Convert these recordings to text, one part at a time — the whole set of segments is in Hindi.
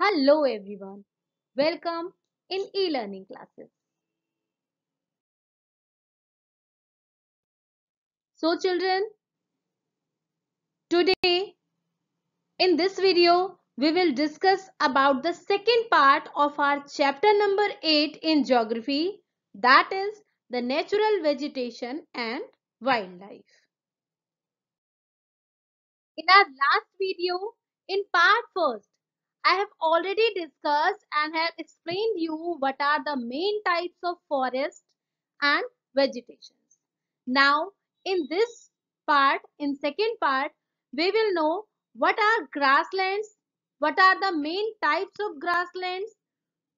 Hello everyone. Welcome in e-learning classes. So children, today in this video we will discuss about the second part of our chapter number 8 in geography that is the natural vegetation and wildlife. In our last video, in part first, I have already discussed and have explained you what are the main types of forest and vegetations. Now in this part, in second part, we will know what are grasslands, what are the main types of grasslands,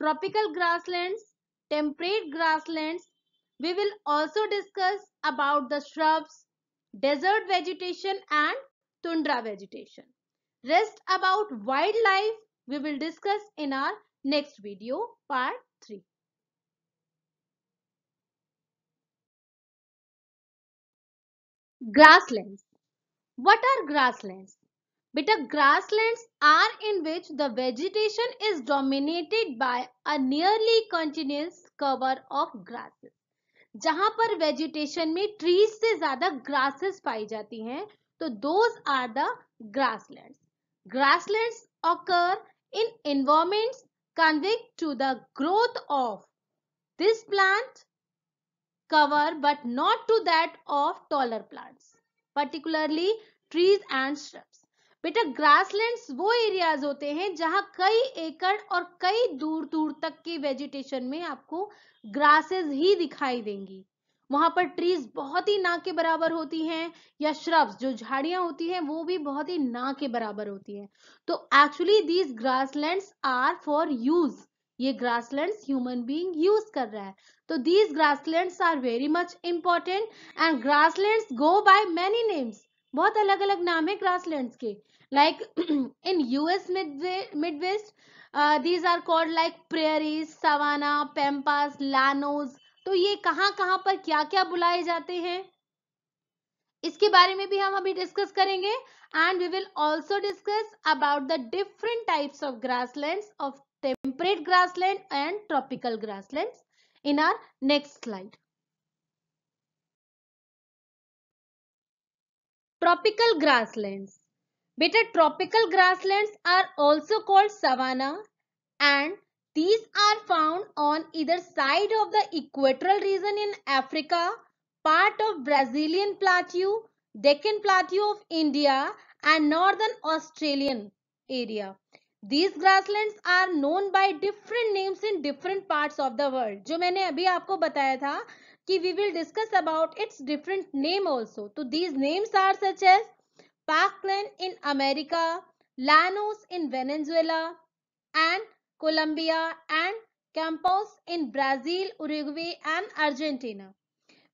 tropical grasslands, temperate grasslands. We will also discuss about the shrubs, desert vegetation and tundra vegetation. Rest about wildlife we will discuss in our next video part 3ट ग्रासेस जहां पर वेजिटेशन में ट्रीज से ज्यादा ग्रासेस पाई जाती है तो those are the grassland grassland occur in environments convict to the growth of this plant cover but not to that of taller plants particularly trees and shrubs beta grasslands wo areas hote hain jahan kai acre aur kai dur dur tak ki vegetation mein aapko grasses hi dikhai dengi वहां पर ट्रीज बहुत ही ना के बराबर होती हैं या श्रब्स जो झाड़ियां होती हैं वो भी बहुत ही ना के बराबर होती हैं तो actually these grasslands are for use ये ग्रासलैंड्स ह्यूमन बीइंग यूज कर रहा है तो these grasslands are very much important and grasslands go by many names बहुत अलग अलग नाम है ग्रासलैंड्स के like in US Midwest these are called like prairies savanna pampas llanos तो ये कहां कहां पर क्या क्या बुलाए जाते हैं इसके बारे में भी हम अभी डिस्कस करेंगे and we will also discuss about the different types of grasslands of temperate grassland and tropical grasslands in our next slide tropical grasslands बेटा tropical grasslands are also called savanna and These are found on either side of the equatorial region in Africa, part of Brazilian plateau, Deccan plateau of India and northern Australian area. These grasslands are known by different names in different parts of the world. जो मैंने अभी आपको बताया था कि we will discuss about its different name also. तो these names are such as parkland in America, Llanos in Venezuela and Colombia and Campos in Brazil, Uruguay and Argentina.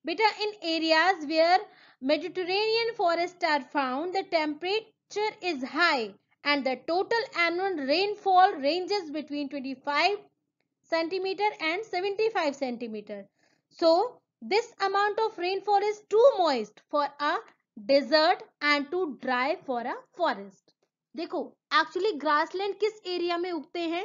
Beta in areas where Mediterranean forests are found, the temperature is high and the total annual rainfall ranges between 25 centimeter and 75 centimeter. So, this amount of rainfall is too moist for a desert and too dry for a forest. देखो actually grassland किस एरिया में उगते हैं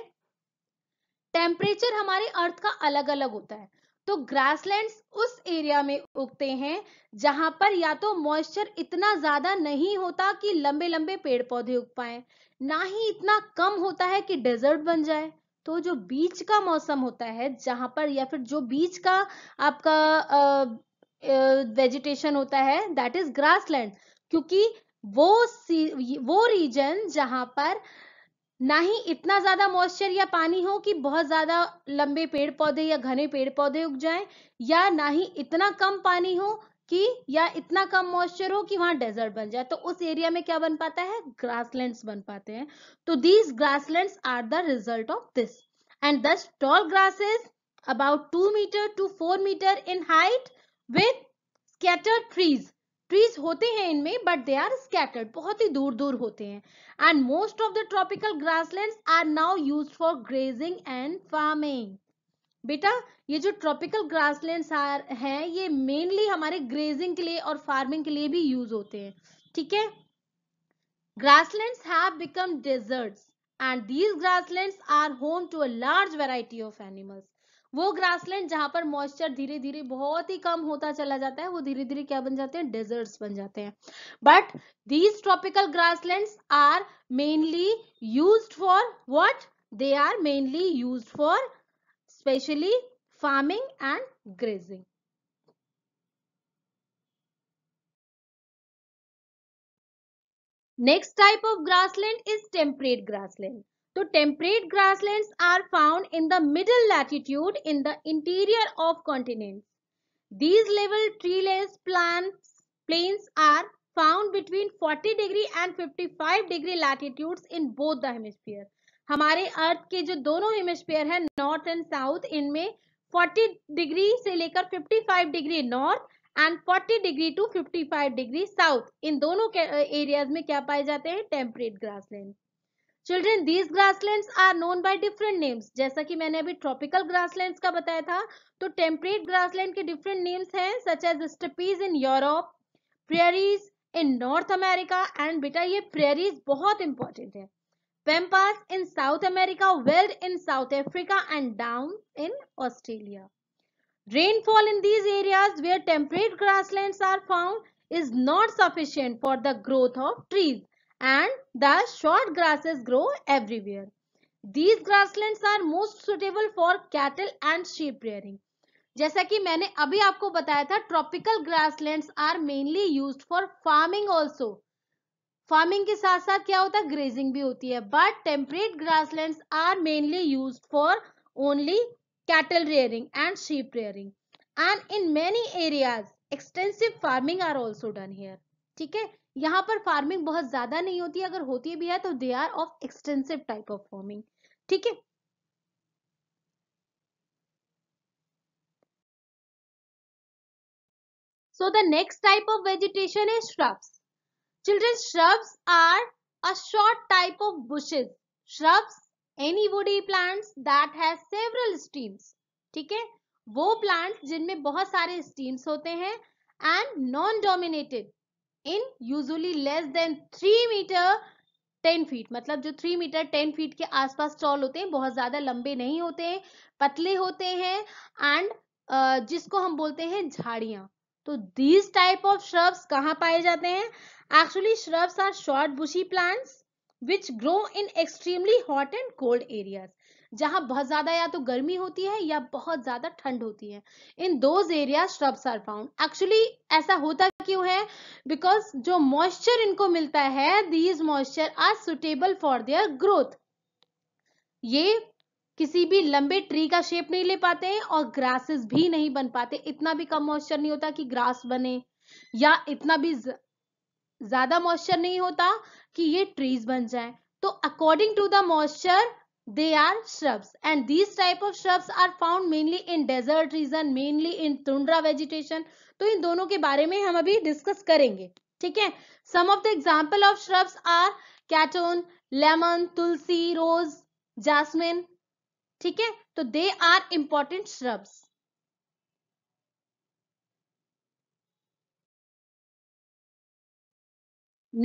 टेम्परेचर हमारे अर्थ का अलग अलग होता है तो ग्रासलैंड्स उस एरिया में उगते हैं जहां पर या तो मॉइस्चर इतना ज्यादा नहीं होता कि लंबे लंबे पेड़ पौधे उग पाए ना ही इतना कम होता है कि डेजर्ट बन जाए तो जो बीच का मौसम होता है जहां पर या फिर जो बीच का आपका वेजिटेशन होता है दैट इज ग्रासलैंड क्योंकि वो सी, वो रीजन जहां पर ना ही इतना ज्यादा मॉइस्चर या पानी हो कि बहुत ज्यादा लंबे पेड़ पौधे या घने पेड़ पौधे उग जाएं या ना ही इतना कम पानी हो कि या इतना कम मॉइस्चर हो कि वहां डेजर्ट बन जाए तो उस एरिया में क्या बन पाता है ग्रासलैंड्स बन पाते हैं तो these grasslands are the result of this and this tall grasses about two metre to four metre in height with scatter trees trees होते हैं इनमें बट दे आर स्कैटर्ड बहुत ही दूर दूर होते हैं and most of the tropical grasslands are now use for grazing and farming बेटा ये जो ट्रॉपिकल ग्रासलैंड्स हैं ये मेनली हमारे ग्रेजिंग के लिए और फार्मिंग के लिए भी यूज होते हैं ठीक है grasslands have become deserts and these grasslands are home to a large variety of animals वो ग्रासलैंड जहाँ पर मॉइस्चर धीरे धीरे बहुत ही कम होता चला जाता है वो धीरे धीरे क्या बन जाते हैं डेजर्ट्स बन जाते हैं but these tropical grasslands are mainly use for what they are mainly use for specially farming and grazing next type of grassland is temperate grassland तो temperate grasslands are found in the middle latitude in the interior of continents these level treeless plants plains are found between 40 degree and 55 degree latitudes in both the hemisphere हमारे अर्थ के जो दोनों हेमिस्फीयर है नॉर्थ एंड साउथ इनमें 40 डिग्री से लेकर 55 degree north and 40 degree to 55 degree south in दोनों के एरियाज में क्या पाए जाते हैं temperate grassland children these grasslands are known by different names जैसा कि मैंने अभी ट्रॉपिकल ग्रासलैंड्स का बताया था तो टेम्परेट ग्रासलैंड के डिफरेंट नेम्स हैं such as steppes in Europe prairies in North America and बेटा ये प्रेरीज बहुत इंपॉर्टेंट है pampas in South America veld in South Africa and down in Australia rainfall in these areas where temperate grasslands are found is not sufficient for the growth of trees and the short grasses grow everywhere. These grasslands are most suitable for cattle and sheep rearing. जैसा कि मैंने अभी आपको बताया था tropical grasslands are mainly used for farming also farming के साथ साथ क्या होता है ग्रेजिंग भी होती है but temperate grasslands are mainly used for only cattle rearing and sheep rearing and in many areas extensive farming are also done here ठीक है यहाँ पर फार्मिंग बहुत ज्यादा नहीं होती अगर होती भी है तो they are of extensive type of farming ठीक है so the next type of vegetation is shrubs children shrubs are a short type of bushes shrubs any woody plants that has several stems ठीक है वो प्लांट्स जिनमें बहुत सारे स्टीम्स होते हैं and non dominated in usually less than three metre ten feet मतलब जो थ्री मीटर टेन फीट के आसपास स्टॉल होते हैं बहुत ज्यादा लंबे नहीं होते हैं पतले होते हैं एंड जिसको हम बोलते हैं झाड़ियां तो दीज टाइप ऑफ श्रब्स कहाँ पाए जाते हैं actually shrubs are short bushy plants which grow in extremely hot and cold areas जहाँ बहुत ज्यादा या तो गर्मी होती है या बहुत ज्यादा ठंड होती है in those area shrubs are found actually ऐसा होता क्यों है बिकॉज जो मॉइस्चर इनको मिलता है these moisture are suitable for their growth ये किसी भी लंबे ट्री का शेप नहीं ले पाते हैं और ग्रासेस भी नहीं बन पाते इतना भी कम मॉइस्चर नहीं होता कि ग्रास बने या इतना भी ज्यादा मॉइस्चर नहीं होता कि ये ट्रीज बन जाए तो according to the moisture they are shrubs and these type of shrubs are found mainly in desert region mainly in tundra vegetation तो इन दोनों के बारे में हम अभी डिस्कस करेंगे ठीक है some of the example of shrubs are cotton lemon tulsi rose jasmine ठीक है तो they are important shrubs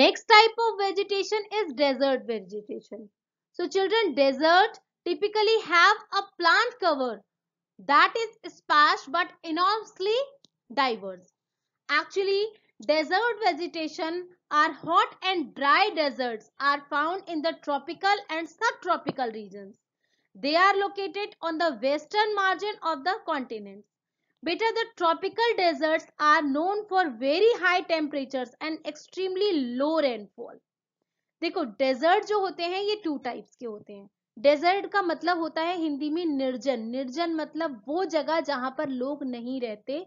next type of vegetation is desert vegetation So children, deserts typically have a plant cover that is sparse but enormously diverse. Actually, desert vegetation are hot and dry deserts are found in the tropical and subtropical regions. They are located on the western margin of the continent. Better the tropical deserts are known for very high temperatures and extremely low rainfall. देखो डेजर्ट जो होते हैं ये टू टाइप्स के होते हैं डेजर्ट का मतलब होता है हिंदी में निर्जन निर्जन मतलब वो जगह जहां पर लोग नहीं रहते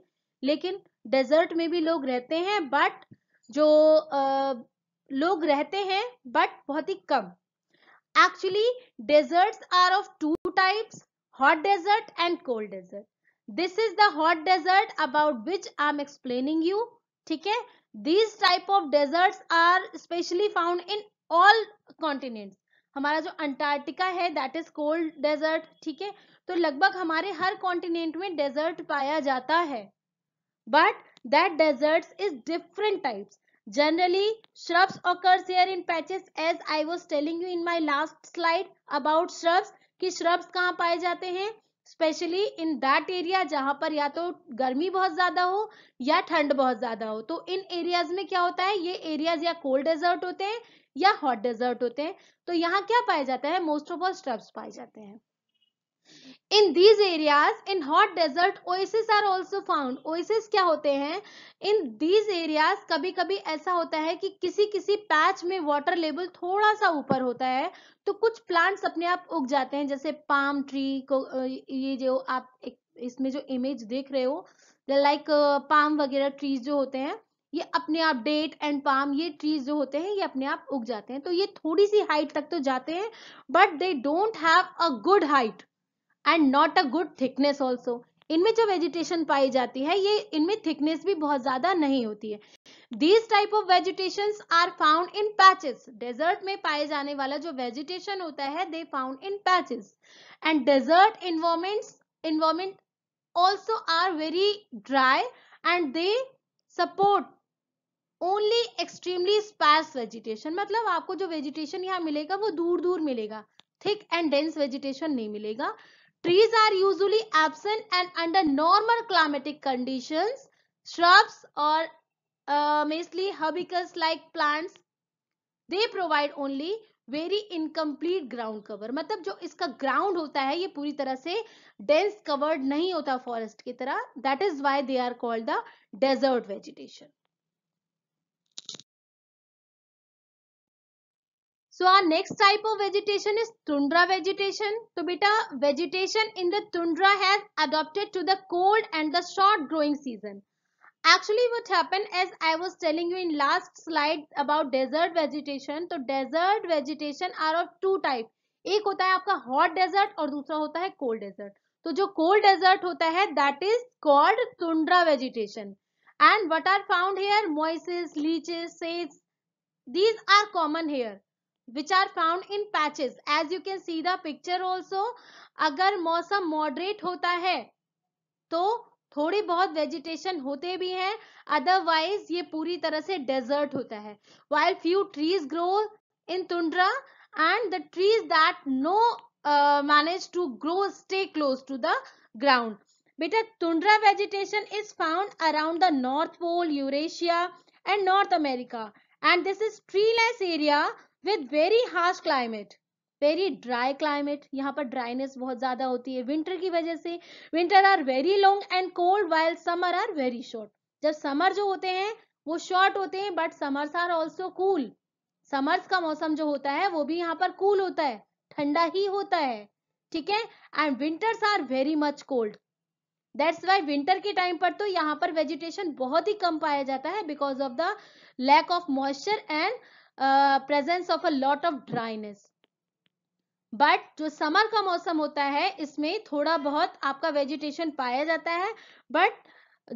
लेकिन डेजर्ट में भी लोग रहते हैं बट जो आ, लोग रहते हैं बट बहुत ही कम actually deserts are of two types hot desert and cold desert this is the hot desert about which I am explaining you ठीक है these type of deserts are specially found in all continent हमारा जो अंटार्कटिका है दैट इज कोल्ड डेजर्ट ठीक है तो लगभग हमारे हर कॉन्टिनेंट में डेजर्ट पाया जाता है but that desert is different types generally shrubs occurs here in patches as I was telling you in my last slide about shrubs कि श्रब्स कहाँ पाए जाते हैं स्पेशली इन दैट एरिया जहां पर या तो गर्मी बहुत ज्यादा हो या ठंड बहुत ज्यादा हो तो इन एरियाज में क्या होता है ये एरियाज या कोल्ड डेजर्ट होते हैं या हॉट डेजर्ट होते हैं तो यहाँ क्या पाया जाता है मोस्ट ऑफ ऑल स्ट्रब्स पाए जाते हैं in these area in hot desert oasis are also found oasis क्या होते हैं इन दीज एरिया कभी कभी ऐसा होता है कि किसी किसी पैच में वाटर लेवल थोड़ा सा ऊपर होता है तो कुछ प्लांट्स अपने आप उग जाते हैं जैसे पाम ट्री को ये जो आप एक इसमें जो इमेज देख रहे हो लाइक पाम वगैरह ट्रीज जो होते हैं ये अपने आप डेट एंड पाम ये ट्रीज जो होते हैं ये अपने आप उग जाते हैं तो ये थोड़ी सी हाइट तक तो जाते हैं but they don't have a good height and not a good thickness also इनमें जो वेजिटेशन पाई जाती है ये इनमें थिकनेस भी बहुत ज्यादा नहीं होती है these type of vegetation are found in patches desert में पाए जाने वाला जो वेजिटेशन होता है they found in patches and desert environment environment also are very dry and they support only extremely sparse vegetation मतलब आपको जो वेजिटेशन यहाँ मिलेगा वो दूर दूर मिलेगा थिक एंड डेंस वेजिटेशन नहीं मिलेगा trees are usually absent and under normal climatic condition shrubs और मेस्टली हबिकल्स like plants they provide only very incomplete ground cover मतलब जो इसका ग्राउंड होता है ये पूरी तरह से डेंस कवर्ड नहीं होता फॉरेस्ट की तरह that is why they are called the desert vegetation so are next type of vegetation is tundra vegetation तो बेटा vegetation in the tundra has adopted to the cold and the short growing season actually what happen as I was telling you in last slide about desert vegetation तो desert vegetation are of two type एक होता है आपका हॉट डेजर्ट और दूसरा होता है कोल्ड डेजर्ट तो जो कोल्ड डेजर्ट होता है that is called tundra vegetation and what are found here mosses lichens सेज these are common here which are found in patches as you can see the picture also agar mausam moderate hota hai to थोड़ी बहुत वेजिटेशन होते भी हैं अदरवाइज ये पूरी तरह से डेजर्ट होता है while few trees grow in tundra and the trees that no manage to grow stay close to the ground बेटा tundra vegetation is found around the north pole Eurasia and North America and this is treeless area with very harsh climate very dry climate यहाँ पर ड्राइनेस बहुत ज़्यादा होती है विंटर की वजह से winter are very long and cold while summer are very short जब समर जो होते हैं वो शॉर्ट होते हैं but summers are also cool summers का मौसम जो होता है वो भी यहाँ पर कूल cool होता है ठंडा ही होता है ठीक है and winters are very much cold that's why winter के टाइम पर तो यहाँ पर वेजिटेशन बहुत ही कम पाया जाता है because of the lack of moisture and presence of a lot of dryness but जो समर का मौसम होता है इसमें थोड़ा बहुत आपका वेजिटेशन पाया जाता है बट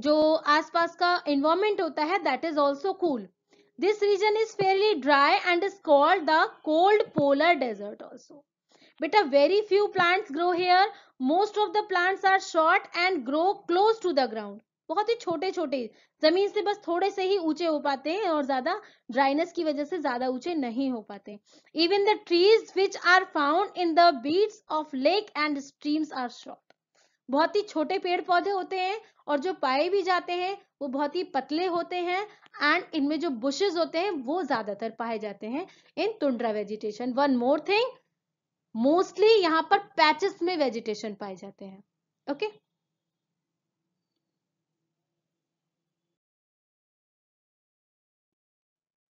जो आसपास का इन्वायरमेंट होता है that is also cool this region is fairly dry and is called the cold polar desert also बेटा very few plants grow here most of the plants are short and grow close to the ground बहुत ही छोटे छोटे जमीन से बस थोड़े से ही ऊंचे हो पाते हैं और ज्यादा ड्राइनेस की वजह से ज्यादा ऊंचे नहीं हो पाते even the trees which are found in the beds of lake and streams are short बहुत ही छोटे पेड़ पौधे होते हैं और जो पाए भी जाते हैं वो बहुत ही पतले होते हैं एंड इनमें जो बुशेज होते हैं वो ज्यादातर पाए जाते हैं in tundra vegetation one more thing mostly यहाँ पर पैचेस में वेजिटेशन पाए जाते हैं okay okay?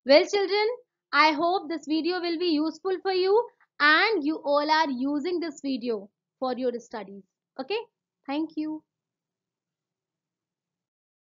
Well children, I hope this video will be useful for you and you all are using this video for your studies. Okay, thank you.